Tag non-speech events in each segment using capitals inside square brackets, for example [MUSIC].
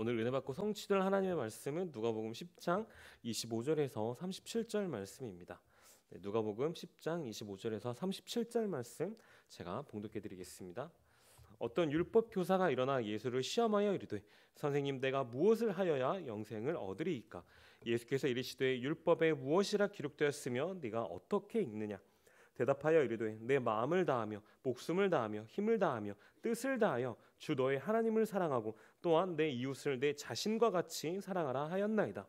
오늘 은혜 받고 성취될 하나님의 말씀은 누가복음 10장 25절에서 37절 말씀입니다. 네, 누가복음 10장 25절에서 37절 말씀 제가 봉독해 드리겠습니다. 어떤 율법 교사가 일어나 예수를 시험하여 이르되 선생님 내가 무엇을 하여야 영생을 얻으리이까 예수께서 이르시되 율법에 무엇이라 기록되었으며 네가 어떻게 읽느냐 대답하여 이르되 내 마음을 다하며 목숨을 다하며 힘을 다하며 뜻을 다하여 주 너의 하나님을 사랑하고 또한 내 이웃을 내 자신과 같이 사랑하라 하였나이다.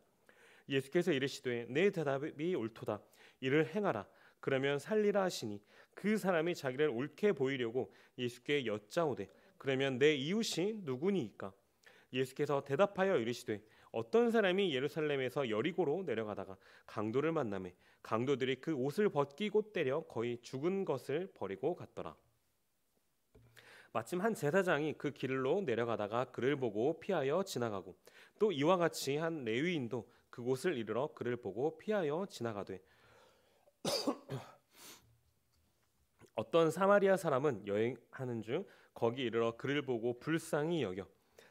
예수께서 이르시되 내 대답이 옳도다. 이를 행하라. 그러면 살리라 하시니 그 사람이 자기를 옳게 보이려고 예수께 여짜오되 그러면 내 이웃이 누구니이까? 예수께서 대답하여 이르시되 어떤 사람이 예루살렘에서 여리고로 내려가다가 강도를 만남에 강도들이 그 옷을 벗기고 때려 거의 죽은 것을 버리고 갔더라. 마침 한 제사장이 그 길로 내려가다가 그를 보고 피하여 지나가고 또 이와 같이 한 레위인도 그곳을 이르러 그를 보고 피하여 지나가되 [CLEARS THROAT] 어떤 사마리아 사람은 여행하는 중 거기 이르러 그를 보고 불쌍히 여겨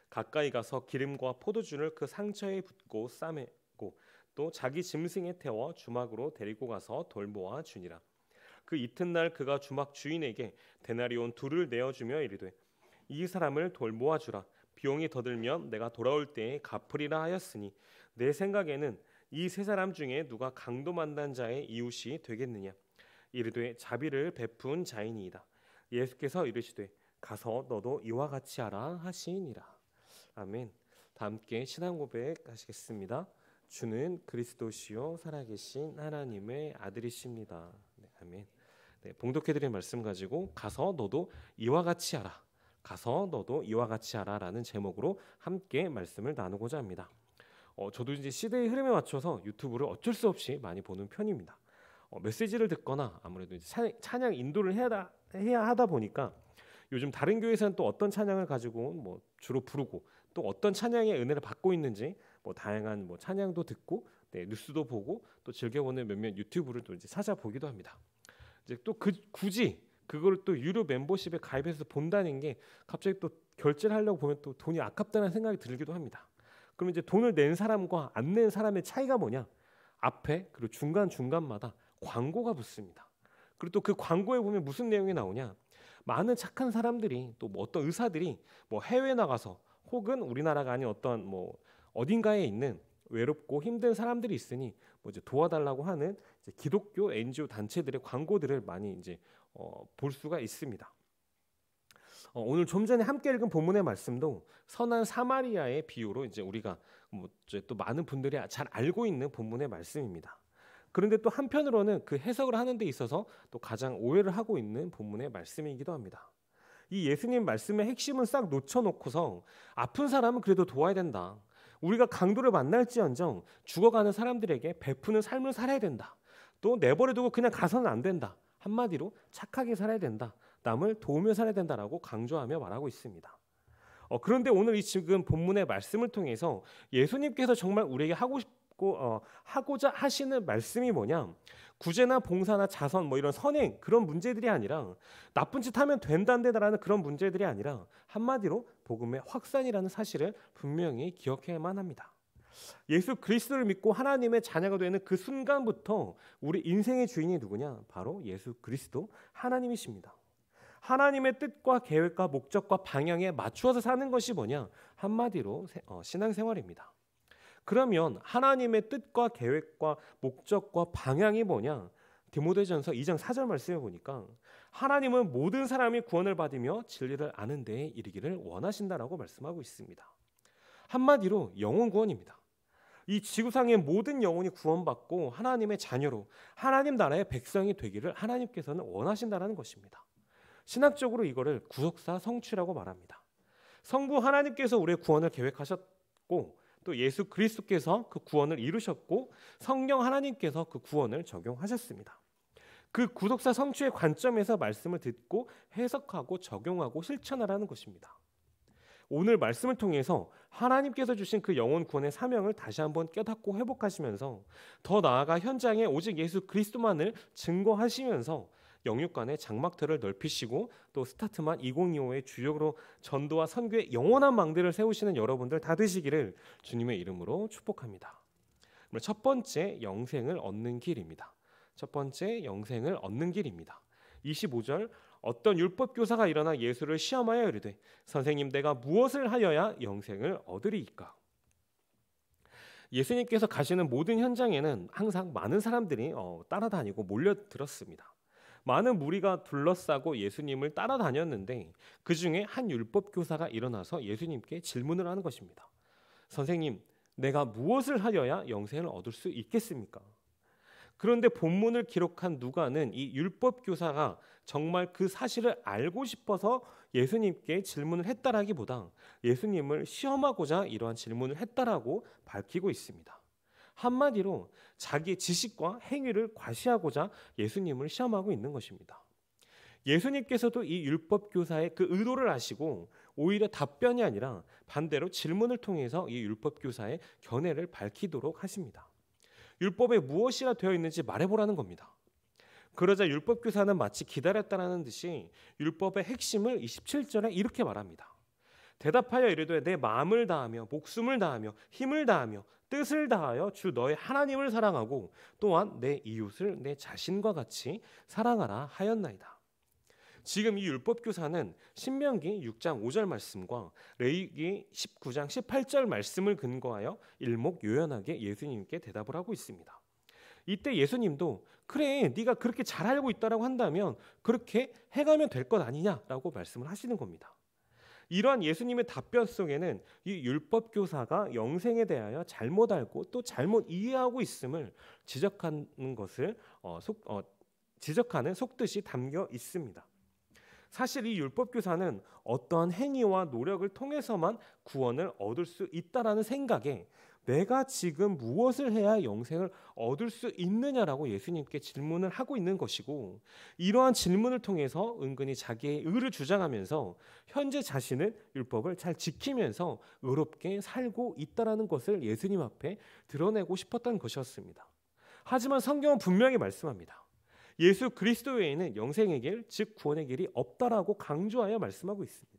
가까이 가서 기름과 포도주를 그 상처에 붓고 싸매고 또 자기 짐승에 태워 주막으로 데리고 가서 돌보아 주니라 그 이튿날 그가 주막 주인에게 데나리온 둘을 내어주며 이르되 이 사람을 돌모아 주라 비용이 더 들면 내가 돌아올 때에 갚으리라 하였으니 내 생각에는 이 세 사람 중에 누가 강도 만난 자의 이웃이 되겠느냐 이르되 자비를 베푼 자인이다 예수께서 이르시되 가서 너도 이와 같이 하라 하시니라 아멘 다 함께 신앙 고백하시겠습니다 주는 그리스도시요 살아계신 하나님의 아들이십니다 네, 아멘 네, 봉독해드린 말씀 가지고 가서 너도 이와 같이 하라. 가서 너도 이와 같이 하라라는 제목으로 함께 말씀을 나누고자 합니다. 어, 저도 이제 시대의 흐름에 맞춰서 유튜브를 어쩔 수 없이 많이 보는 편입니다. 어, 메시지를 듣거나 아무래도 찬양 인도를 해야, 다, 해야 하다 보니까 요즘 다른 교회에서는 또 어떤 찬양을 가지고 뭐 주로 부르고 또 어떤 찬양의 은혜를 받고 있는지 뭐 다양한 뭐 찬양도 듣고 네, 뉴스도 보고 또 즐겨보는 몇몇 유튜브를 또 이제 찾아보기도 합니다. 이제 또그 굳이 그걸 또 유료 멤버십에 가입해서 본다는 게 갑자기 또 결제를 하려고 보면 또 돈이 아깝다는 생각이 들기도 합니다. 그럼 이제 돈을 낸 사람과 안 낸 사람의 차이가 뭐냐? 앞에 그리고 중간 중간마다 광고가 붙습니다. 그리고 또 그 광고에 보면 무슨 내용이 나오냐? 많은 착한 사람들이 또 뭐 어떤 의사들이 뭐 해외 나가서 혹은 우리나라가 아닌 어떤 뭐 어딘가에 있는 외롭고 힘든 사람들이 있으니 뭐 이제 도와달라고 하는 이제 기독교 NGO 단체들의 광고들을 많이 이제 어, 볼 수가 있습니다. 어, 오늘 좀 전에 함께 읽은 본문의 말씀도 선한 사마리아의 비유로 이제 우리가 뭐 이제 또 많은 분들이 잘 알고 있는 본문의 말씀입니다. 그런데 또 한편으로는 그 해석을 하는 데 있어서 또 가장 오해를 하고 있는 본문의 말씀이기도 합니다. 이 예수님 말씀의 핵심은 싹 놓쳐놓고서 아픈 사람은 그래도 도와야 된다. 우리가 강도를 만날지언정 죽어가는 사람들에게 베푸는 삶을 살아야 된다. 또 내버려두고 그냥 가서는 안 된다. 한마디로 착하게 살아야 된다. 남을 도우며 살아야 된다라고 강조하며 말하고 있습니다. 어, 그런데 오늘 이 지금 본문의 말씀을 통해서 예수님께서 정말 우리에게 하고 싶 싶고 어, 하고자 하시는 말씀이 뭐냐? 구제나 봉사나 자선 뭐 이런 선행 그런 문제들이 아니라 나쁜 짓 하면 된다는데라는 그런 문제들이 아니라 한마디로 복음의 확산이라는 사실을 분명히 기억해야만 합니다. 예수 그리스도를 믿고 하나님의 자녀가 되는 그 순간부터 우리 인생의 주인이 누구냐? 바로 예수 그리스도 하나님이십니다. 하나님의 뜻과 계획과 목적과 방향에 맞추어서 사는 것이 뭐냐? 한마디로 어, 신앙생활입니다. 그러면 하나님의 뜻과 계획과 목적과 방향이 뭐냐? 디모데전서 2장 4절 말씀해 보니까 하나님은 모든 사람이 구원을 받으며 진리를 아는 데에 이르기를 원하신다라고 말씀하고 있습니다. 한마디로 영혼 구원입니다. 이 지구상의 모든 영혼이 구원받고 하나님의 자녀로 하나님 나라의 백성이 되기를 하나님께서는 원하신다라는 것입니다. 신학적으로 이거를 구속사 성취라고 말합니다. 성부 하나님께서 우리의 구원을 계획하셨고 또 예수 그리스도께서 그 구원을 이루셨고 성령 하나님께서 그 구원을 적용하셨습니다. 그 구속사 성취의 관점에서 말씀을 듣고 해석하고 적용하고 실천하라는 것입니다. 오늘 말씀을 통해서 하나님께서 주신 그 영혼 구원의 사명을 다시 한번 깨닫고 회복하시면서 더 나아가 현장에 오직 예수 그리스도만을 증거하시면서 영육간의 장막터를 넓히시고 또 스타트만 2025의 주역으로 전도와 선교의 영원한 망대를 세우시는 여러분들 다 되시기를 주님의 이름으로 축복합니다. 첫 번째 영생을 얻는 길입니다. 첫 번째 영생을 얻는 길입니다. 25절 어떤 율법 교사가 일어나 예수를 시험하여 이르되 선생님 내가 무엇을 하여야 영생을 얻으리이까 예수님께서 가시는 모든 현장에는 항상 많은 사람들이 어, 따라다니고 몰려들었습니다. 많은 무리가 둘러싸고 예수님을 따라다녔는데 그 중에 한 율법 교사가 일어나서 예수님께 질문을 하는 것입니다. 선생님, 내가 무엇을 하여야 영생을 얻을 수 있겠습니까? 그런데 본문을 기록한 누가는 이 율법 교사가 정말 그 사실을 알고 싶어서 예수님께 질문을 했다라기보다 예수님을 시험하고자 이러한 질문을 했다라고 밝히고 있습니다. 한마디로 자기의 지식과 행위를 과시하고자 예수님을 시험하고 있는 것입니다. 예수님께서도 이 율법 교사의 그 의도를 아시고 오히려 답변이 아니라 반대로 질문을 통해서 이 율법 교사의 견해를 밝히도록 하십니다. 율법에 무엇이라 되어 있는지 말해보라는 겁니다. 그러자 율법 교사는 마치 기다렸다라는 듯이 율법의 핵심을 27절에 이렇게 말합니다. 대답하여 이르되 내 마음을 다하며 목숨을 다하며 힘을 다하며 뜻을 다하여 주 너의 하나님을 사랑하고 또한 내 이웃을 내 자신과 같이 사랑하라 하였나이다. 지금 이 율법 교사는 신명기 6장 5절 말씀과 레위기 19장 18절 말씀을 근거하여 일목요연하게 예수님께 대답을 하고 있습니다. 이때 예수님도 그래 네가 그렇게 잘 알고 있다라고 한다면 그렇게 해가면 될 것 아니냐라고 말씀을 하시는 겁니다. 이러한 예수님의 답변 속에는 이 율법 교사가 영생에 대하여 잘못 알고 또 잘못 이해하고 있음을 지적하는 것을 어, 속, 어, 지적하는 속뜻이 담겨 있습니다. 사실 이 율법 교사는 어떠한 행위와 노력을 통해서만 구원을 얻을 수 있다라는 생각에 내가 지금 무엇을 해야 영생을 얻을 수 있느냐라고 예수님께 질문을 하고 있는 것이고 이러한 질문을 통해서 은근히 자기의 의를 주장하면서 현재 자신은 율법을 잘 지키면서 의롭게 살고 있다라는 것을 예수님 앞에 드러내고 싶었던 것이었습니다. 하지만 성경은 분명히 말씀합니다. 예수 그리스도 외에는 영생의 길, 즉 구원의 길이 없다라고 강조하여 말씀하고 있습니다.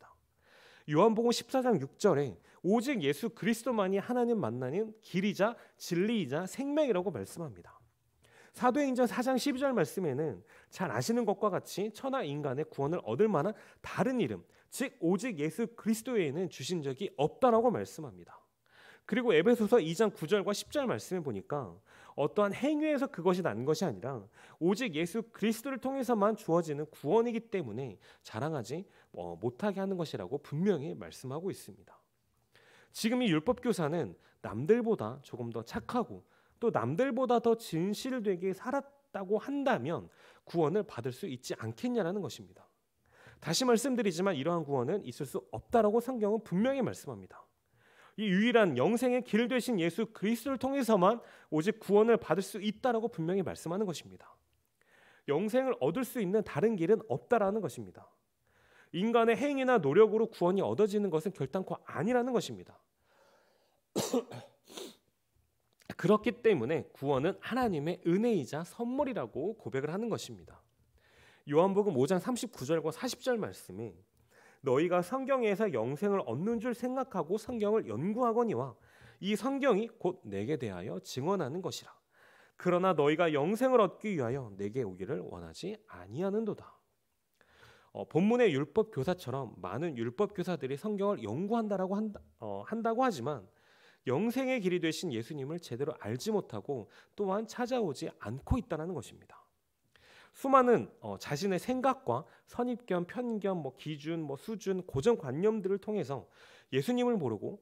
요한복음 14장 6절에 오직 예수 그리스도만이 하나님 만나는 길이자 진리이자 생명이라고 말씀합니다. 사도행전 4장 12절 말씀에는 잘 아시는 것과 같이 천하 인간의 구원을 얻을 만한 다른 이름, 즉 오직 예수 그리스도에는 주신 적이 없다라고 말씀합니다. 그리고 에베소서 2장 9절과 10절 말씀에 보니까 어떠한 행위에서 그것이 난 것이 아니라 오직 예수 그리스도를 통해서만 주어지는 구원이기 때문에 자랑하지 어, 못하게 하는 것이라고 분명히 말씀하고 있습니다. 지금 이 율법 교사는 남들보다 조금 더 착하고 또 남들보다 더 진실되게 살았다고 한다면 구원을 받을 수 있지 않겠냐라는 것입니다. 다시 말씀드리지만 이러한 구원은 있을 수 없다라고 성경은 분명히 말씀합니다. 이 유일한 영생의 길 되신 예수 그리스도를 통해서만 오직 구원을 받을 수 있다라고 분명히 말씀하는 것입니다. 영생을 얻을 수 있는 다른 길은 없다라는 것입니다. 인간의 행위나 노력으로 구원이 얻어지는 것은 결단코 아니라는 것입니다. [CLEARS THROAT] 그렇기 때문에 구원은 하나님의 은혜이자 선물이라고 고백을 하는 것입니다. 요한복음 5장 39절과 40절 말씀이 너희가 성경에서 영생을 얻는 줄 생각하고 성경을 연구하거니와 이 성경이 곧 내게 대하여 증언하는 것이라. 그러나 너희가 영생을 얻기 위하여 내게 오기를 원하지 아니하는도다. 어, 본문의 율법 교사처럼 많은 율법 교사들이 성경을 연구한다라고 한다, 어, 한다고 하지만 영생의 길이 되신 예수님을 제대로 알지 못하고 또한 찾아오지 않고 있다는 것입니다. 수많은 어, 자신의 생각과 선입견, 편견, 뭐 기준, 뭐 수준, 고정관념들을 통해서 예수님을 모르고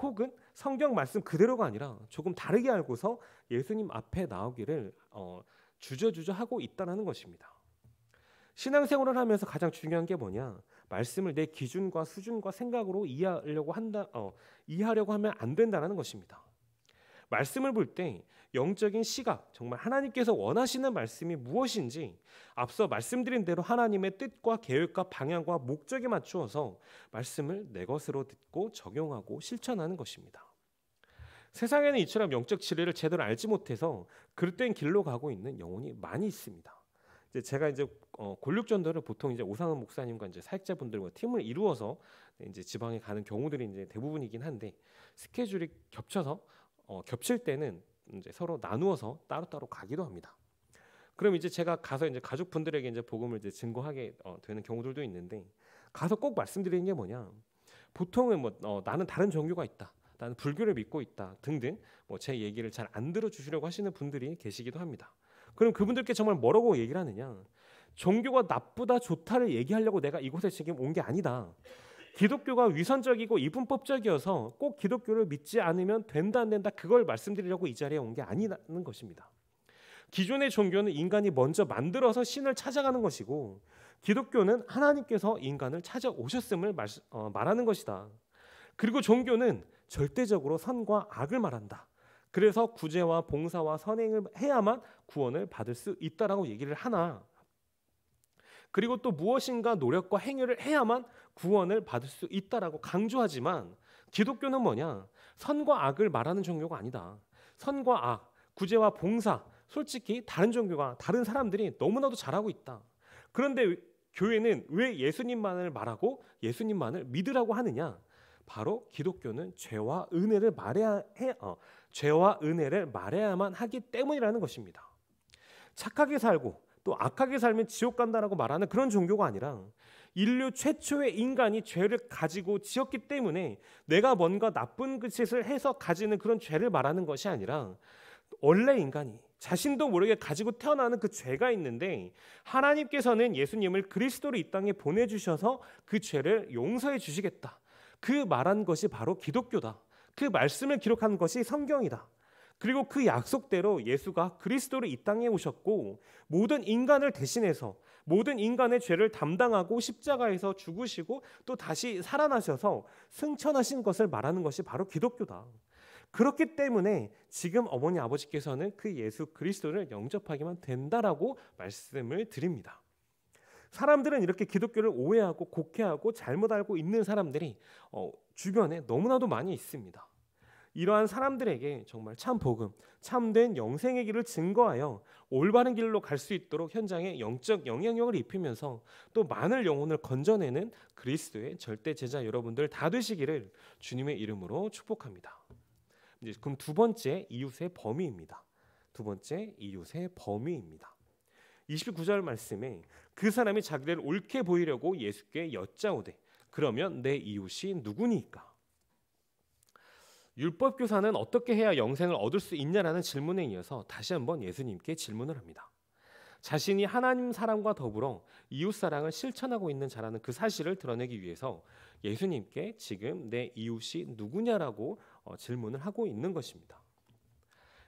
혹은 성경 말씀 그대로가 아니라 조금 다르게 알고서 예수님 앞에 나오기를 어, 주저주저 하고 있다는 것입니다. 신앙생활을 하면서 가장 중요한 게 뭐냐? 말씀을 내 기준과 수준과 생각으로 이해하려고 한다, 어, 이해하려고 하면 안된다는 것입니다. 말씀을 볼 때 영적인 시각, 정말 하나님께서 원하시는 말씀이 무엇인지 앞서 말씀드린 대로 하나님의 뜻과 계획과 방향과 목적에 맞추어서 말씀을 내 것으로 듣고 적용하고 실천하는 것입니다. 세상에는 이처럼 영적 진리를 제대로 알지 못해서 그릇된 길로 가고 있는 영혼이 많이 있습니다. 이제 제가 이제 어, 권력전도를 보통 이제 오상은 목사님과 이제 사역자분들과 팀을 이루어서 이제 지방에 가는 경우들이 이제 대부분이긴 한데 스케줄이 겹쳐서 어, 겹칠 때는 이제 서로 나누어서 따로따로 가기도 합니다. 그럼 이제 제가 가서 이제 가족분들에게 이제 복음을 이제 증거하게 어, 되는 경우들도 있는데 가서 꼭 말씀드리는 게 뭐냐? 보통은 뭐 어, 나는 다른 종교가 있다. 나는 불교를 믿고 있다 등등 뭐 제 얘기를 잘 안 들어 주시려고 하시는 분들이 계시기도 합니다. 그럼 그분들께 정말 뭐라고 얘기를 하느냐? 종교가 나쁘다 좋다를 얘기하려고 내가 이곳에 지금 온 게 아니다. 기독교가 위선적이고 이분법적이어서 꼭 기독교를 믿지 않으면 된다 안 된다 그걸 말씀드리려고 이 자리에 온 게 아니라는 것입니다. 기존의 종교는 인간이 먼저 만들어서 신을 찾아가는 것이고 기독교는 하나님께서 인간을 찾아오셨음을 말, 어, 말하는 것이다. 그리고 종교는 절대적으로 선과 악을 말한다. 그래서 구제와 봉사와 선행을 해야만 구원을 받을 수 있다라고 얘기를 하나 그리고 또 무엇인가 노력과 행위를 해야만 구원을 받을 수 있다라고 강조하지만 기독교는 뭐냐? 선과 악을 말하는 종교가 아니다. 선과 악, 구제와 봉사, 솔직히 다른 종교가 다른 사람들이 너무나도 잘하고 있다. 그런데 교회는 왜 예수님만을 말하고 예수님만을 믿으라고 하느냐? 바로 기독교는 죄와 은혜를 말해야 해 어, 죄와 은혜를 말해야만 하기 때문이라는 것입니다. 착하게 살고 또 악하게 살면 지옥 간다라고 말하는 그런 종교가 아니라 인류 최초의 인간이 죄를 가지고 지었기 때문에 내가 뭔가 나쁜 그 짓을 해서 가지는 그런 죄를 말하는 것이 아니라 원래 인간이 자신도 모르게 가지고 태어나는 그 죄가 있는데 하나님께서는 예수님을 그리스도로 이 땅에 보내주셔서 그 죄를 용서해 주시겠다. 그 말한 것이 바로 기독교다. 그 말씀을 기록한 것이 성경이다. 그리고 그 약속대로 예수가 그리스도로 이 땅에 오셨고 모든 인간을 대신해서 모든 인간의 죄를 담당하고 십자가에서 죽으시고 또 다시 살아나셔서 승천하신 것을 말하는 것이 바로 기독교다. 그렇기 때문에 지금 어머니 아버지께서는 그 예수 그리스도를 영접하기만 된다라고 말씀을 드립니다. 사람들은 이렇게 기독교를 오해하고 곡해하고 잘못 알고 있는 사람들이 어, 주변에 너무나도 많이 있습니다. 이러한 사람들에게 정말 참 복음, 참된 영생의 길을 증거하여 올바른 길로 갈 수 있도록 현장에 영적 영향력을 입히면서 또 많은 영혼을 건져내는 그리스도의 절대 제자 여러분들 다 되시기를 주님의 이름으로 축복합니다. 이제 그럼 두 번째 이웃의 범위입니다. 두 번째 이웃의 범위입니다. 29절 말씀에 그 사람이 자기를 옳게 보이려고 예수께 여짜오되 그러면 내 이웃이 누구니까 율법 교사는 어떻게 해야 영생을 얻을 수 있냐라는 질문에 이어서 다시 한번 예수님께 질문을 합니다. 자신이 하나님 사랑과 더불어 이웃 사랑을 실천하고 있는 자라는 그 사실을 드러내기 위해서 예수님께 지금 내 이웃이 누구냐라고 어, 질문을 하고 있는 것입니다.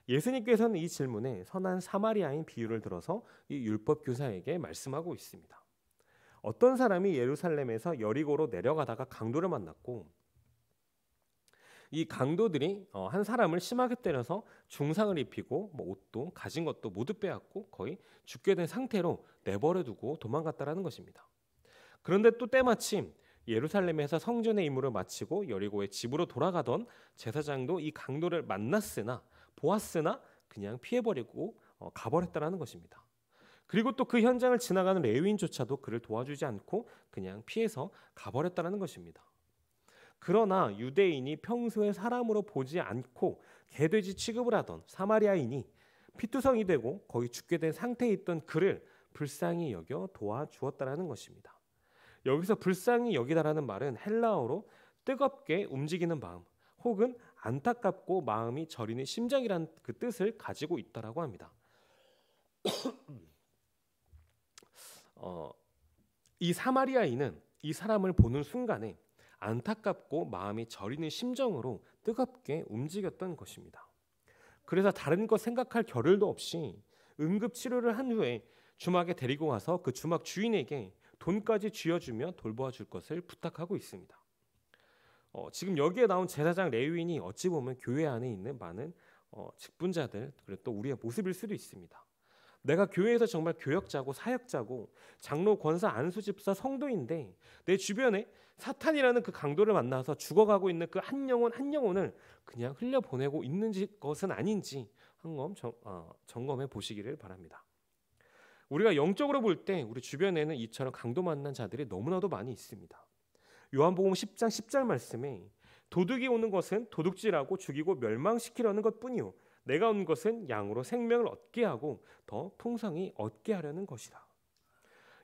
예수님께서는 이 질문에 선한 사마리아인 비유를 들어서 이 율법 교사에게 말씀하고 있습니다. 어떤 사람이 예루살렘에서 여리고로 내려가다가 강도를 만났고 이 강도들이 어, 한 사람을 심하게 때려서 중상을 입히고 뭐 옷도 가진 것도 모두 빼앗고 거의 죽게 된 상태로 내버려두고 도망갔다라는 것입니다. 그런데 또 때마침 예루살렘에서 성전의 임무를 마치고 여리고의 집으로 돌아가던 제사장도 이 강도를 만났으나 보았으나 그냥 피해버리고 어, 가버렸다라는 것입니다. 그리고 또 그 현장을 지나가는 레위인조차도 그를 도와주지 않고 그냥 피해서 가버렸다는 라 것입니다. 그러나 유대인이 평소에 사람으로 보지 않고 개돼지 취급을 하던 사마리아인이 피투성이 되고 거의 죽게 된 상태에 있던 그를 불쌍히 여겨 도와주었다라는 것입니다. 여기서 불쌍히 여기다라는 말은 헬라어로 뜨겁게 움직이는 마음 혹은 안타깝고 마음이 저리는 심장이란그 뜻을 가지고 있다라고 합니다. [CLEARS THROAT] 어, 이 사마리아인은 이 사람을 보는 순간에 안타깝고 마음이 저리는 심정으로 뜨겁게 움직였던 것입니다. 그래서 다른 것 생각할 겨를도 없이 응급 치료를 한 후에 주막에 데리고 가서 그 주막 주인에게 돈까지 쥐어주며 돌보아 줄 것을 부탁하고 있습니다. 어, 지금 여기에 나온 제사장 레위인이 어찌 보면 교회 안에 있는 많은 어, 직분자들 그리고 또 우리의 모습일 수도 있습니다. 내가 교회에서 정말 교역자고 사역자고 장로 권사 안수 집사 성도인데 내 주변에 사탄이라는 그 강도를 만나서 죽어가고 있는 그 한 영혼 한 영혼을 그냥 흘려 보내고 있는지 것은 아닌지 한번 점, 어, 점검해 보시기를 바랍니다. 우리가 영적으로 볼 때 우리 주변에는 이처럼 강도 만난 자들이 너무나도 많이 있습니다. 요한복음 10장 10절 말씀에 도둑이 오는 것은 도둑질하고 죽이고 멸망시키려는 것뿐이요 내가 온 것은 양으로 생명을 얻게 하고 더 풍성히 얻게 하려는 것이다.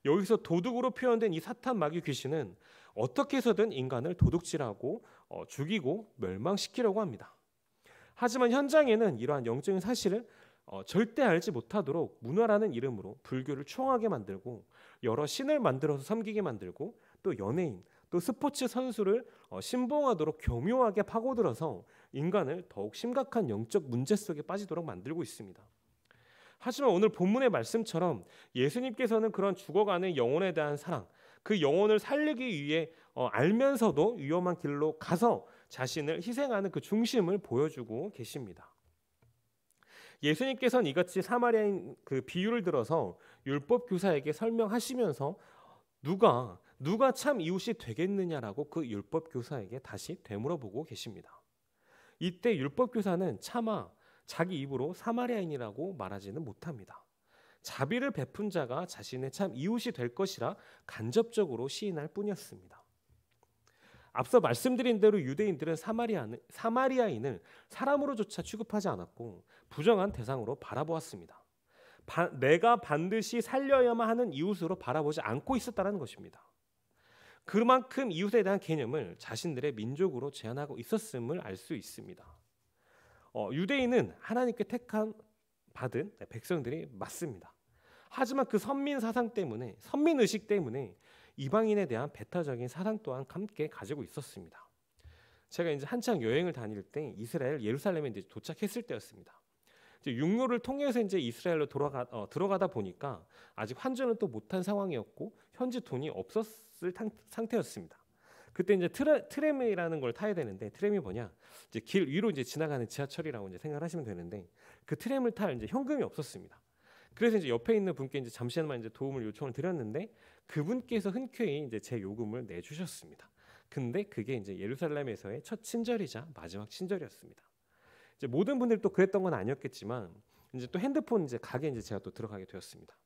여기서 도둑으로 표현된 이 사탄 마귀 귀신은 어떻게 해서든 인간을 도둑질하고 어, 죽이고 멸망시키려고 합니다. 하지만 현장에는 이러한 영적인 사실을 어, 절대 알지 못하도록 문화라는 이름으로 불교를 추앙하게 만들고 여러 신을 만들어서 섬기게 만들고 또 연예인, 또 스포츠 선수를 어, 신봉하도록 교묘하게 파고들어서 인간을 더욱 심각한 영적 문제 속에 빠지도록 만들고 있습니다. 하지만 오늘 본문의 말씀처럼 예수님께서는 그런 죽어가는 영혼에 대한 사랑, 그 영혼을 살리기 위해 어, 알면서도 위험한 길로 가서 자신을 희생하는 그 중심을 보여주고 계십니다. 예수님께서는 이같이 사마리아인 그 비유를 들어서 율법 교사에게 설명하시면서 누가 누가 참 이웃이 되겠느냐라고 그 율법 교사에게 다시 되물어보고 계십니다. 이때 율법 교사는 차마 자기 입으로 사마리아인이라고 말하지는 못합니다. 자비를 베푼 자가 자신의 참 이웃이 될 것이라 간접적으로 시인할 뿐이었습니다. 앞서 말씀드린 대로 유대인들은 사마리아인을 사람으로조차 취급하지 않았고 부정한 대상으로 바라보았습니다. 바, 내가 반드시 살려야만 하는 이웃으로 바라보지 않고 있었다는 것입니다. 그만큼 이웃에 대한 개념을 자신들의 민족으로 제한하고 있었음을 알 수 있습니다. 어, 유대인은 하나님께 택한 받은 백성들이 맞습니다. 하지만 그 선민 사상 때문에 선민 의식 때문에 이방인에 대한 배타적인 사상 또한 함께 가지고 있었습니다. 제가 이제 한창 여행을 다닐 때 이스라엘 예루살렘에 이제 도착했을 때였습니다. 이제 육로를 통해서 이제 이스라엘로 돌아가 어, 들어가다 보니까 아직 환전을 또 못한 상황이었고 현지 돈이 없었 상태였습니다. 그때 이제 트레, 트램이라는 걸 타야 되는데 트램이 뭐냐? 이제 길 위로 이제 지나가는 지하철이라고 이제 생각 하시면 되는데 그 트램을 탈 이제 현금이 없었습니다. 그래서 이제 옆에 있는 분께 이제 잠시만 이제 도움을 요청을 드렸는데 그분께서 흔쾌히 이제 제 요금을 내주셨습니다. 근데 그게 이제 예루살렘에서의 첫 친절이자 마지막 친절이었습니다. 이제 모든 분들이 또 그랬던 건 아니었겠지만 이제 또 핸드폰 이제 가게 이제 제가 또 들어가게 되었습니다.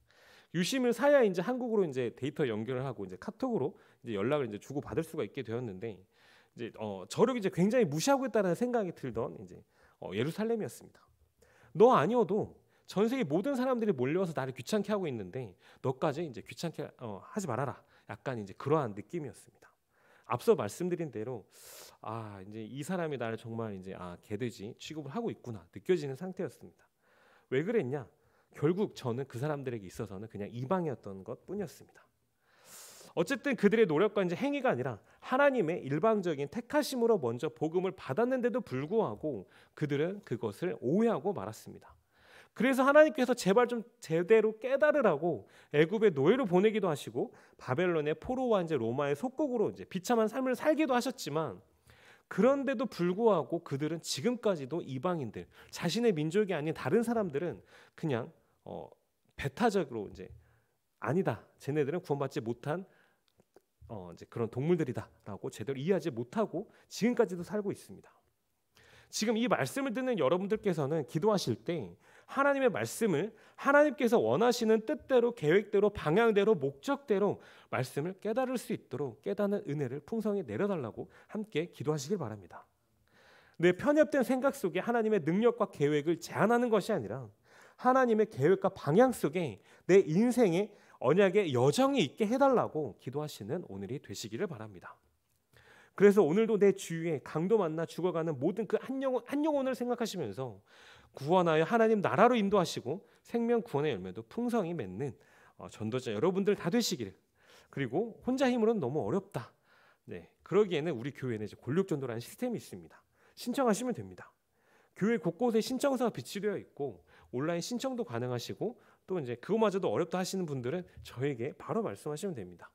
유심을 사야 이제 한국으로 이제 데이터 연결을 하고 이제 카톡으로 이제 연락을 이제 주고 받을 수가 있게 되었는데 이제 어, 저를 이제 굉장히 무시하고 있다는 생각이 들던 이제 어, 예루살렘이었습니다. 너 아니어도 전 세계 모든 사람들이 몰려와서 나를 귀찮게 하고 있는데 너까지 이제 귀찮게 어, 하지 말아라. 약간 이제 그러한 느낌이었습니다. 앞서 말씀드린 대로 아 이제 이 사람이 나를 정말 이제 아 개돼지 취급을 하고 있구나 느껴지는 상태였습니다. 왜 그랬냐? 결국 저는 그 사람들에게 있어서는 그냥 이방이었던 것 뿐이었습니다. 어쨌든 그들의 노력과 이제 행위가 아니라 하나님의 일방적인 택하심으로 먼저 복음을 받았는데도 불구하고 그들은 그것을 오해하고 말았습니다. 그래서 하나님께서 제발 좀 제대로 깨달으라고 애굽의 노예로 보내기도 하시고 바벨론의 포로와 이제 로마의 속국으로 이제 비참한 삶을 살기도 하셨지만 그런데도 불구하고 그들은 지금까지도 이방인들 자신의 민족이 아닌 다른 사람들은 그냥 어, 배타적으로 이제 아니다. 쟤네들은 구원받지 못한 어, 이제 그런 동물들이다라고 제대로 이해하지 못하고 지금까지도 살고 있습니다. 지금 이 말씀을 듣는 여러분들께서는 기도하실 때 하나님의 말씀을 하나님께서 원하시는 뜻대로 계획대로 방향대로 목적대로 말씀을 깨달을 수 있도록 깨닫는 은혜를 풍성히 내려달라고 함께 기도하시길 바랍니다. 내 편협된 생각 속에 하나님의 능력과 계획을 제한하는 것이 아니라 하나님의 계획과 방향 속에 내 인생의 언약의 여정이 있게 해달라고 기도하시는 오늘이 되시기를 바랍니다. 그래서 오늘도 내 주위에 강도 만나 죽어가는 모든 그 한 영혼 한 영혼을 생각하시면서 구원하여 하나님 나라로 인도하시고 생명 구원의 열매도 풍성히 맺는 어, 전도자 여러분들 다 되시기를 그리고 혼자 힘으로는 너무 어렵다. 네, 그러기에는 우리 교회는 이제 전도라는 시스템이 있습니다. 신청하시면 됩니다. 교회 곳곳에 신청서가 비치되어 있고 온라인 신청도 가능하시고 또 이제 그거마저도 어렵다 하시는 분들은 저에게 바로 말씀하시면 됩니다.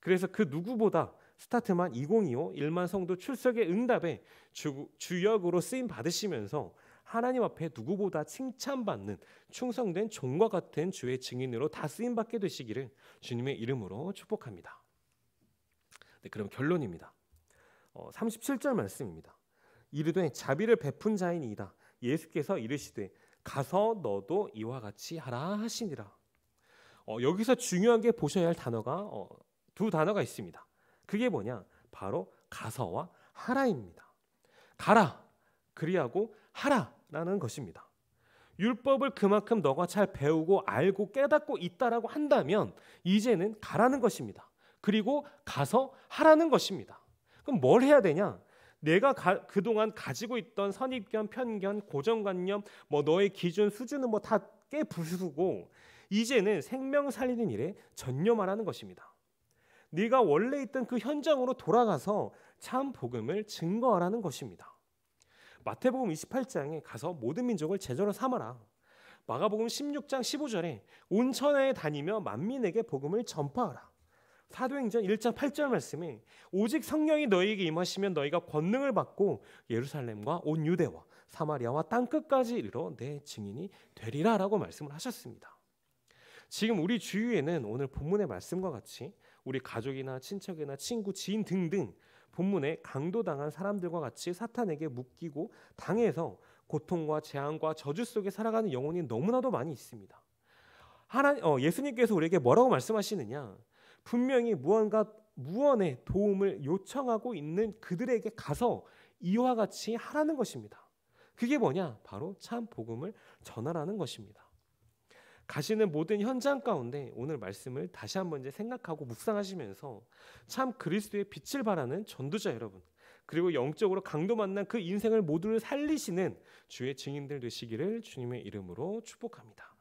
그래서 그 누구보다 스타트만 2025 1만 성도 출석의 응답에 주, 주역으로 쓰임 받으시면서 하나님 앞에 누구보다 칭찬받는 충성된 종과 같은 주의 증인으로 다 쓰임 받게 되시기를 주님의 이름으로 축복합니다. 네, 그럼 결론입니다. 어, 37절 말씀입니다. 이르되 자비를 베푼 자인이다. 예수께서 이르시되 가서 너도 이와 같이 하라 하시니라. 어, 여기서 중요한게 보셔야 할 단어가 어, 두 단어가 있습니다. 그게 뭐냐? 바로 가서와 하라입니다. 가라, 그리하고 하라라는 것입니다. 율법을 그만큼 너가 잘 배우고 알고 깨닫고 있다라고 한다면 이제는 가라는 것입니다. 그리고 가서 하라는 것입니다. 그럼 뭘 해야 되냐? 내가 가, 그동안 가지고 있던 선입견, 편견, 고정관념, 뭐 너의 기준, 수준은 뭐다깨 부수고 이제는 생명 살리는 일에 전념하라는 것입니다. 네가 원래 있던 그 현장으로 돌아가서 참 복음을 증거하라는 것입니다. 마태복음 28장에 가서 모든 민족을 제자로 삼아라. 마가복음 16장 15절에 온천하에 다니며 만민에게 복음을 전파하라. 사도행전 1장 8절 말씀이 오직 성령이 너희에게 임하시면 너희가 권능을 받고 예루살렘과 온 유대와 사마리아와 땅 끝까지 이르러 내 증인이 되리라라고 말씀을 하셨습니다. 지금 우리 주위에는 오늘 본문의 말씀과 같이 우리 가족이나 친척이나 친구, 지인 등등 본문에 강도당한 사람들과 같이 사탄에게 묶이고 당해서 고통과 재앙과 저주 속에 살아가는 영혼이 너무나도 많이 있습니다. 하나 어, 예수님께서 우리에게 뭐라고 말씀하시느냐? 분명히 무언가 무언의 도움을 요청하고 있는 그들에게 가서 이와 같이 하라는 것입니다. 그게 뭐냐? 바로 참 복음을 전하라는 것입니다. 가시는 모든 현장 가운데 오늘 말씀을 다시 한번 이제 생각하고 묵상하시면서 참 그리스도의 빛을 바라는 전도자 여러분 그리고 영적으로 강도 만난 그 인생을 모두를 살리시는 주의 증인들 되시기를 주님의 이름으로 축복합니다.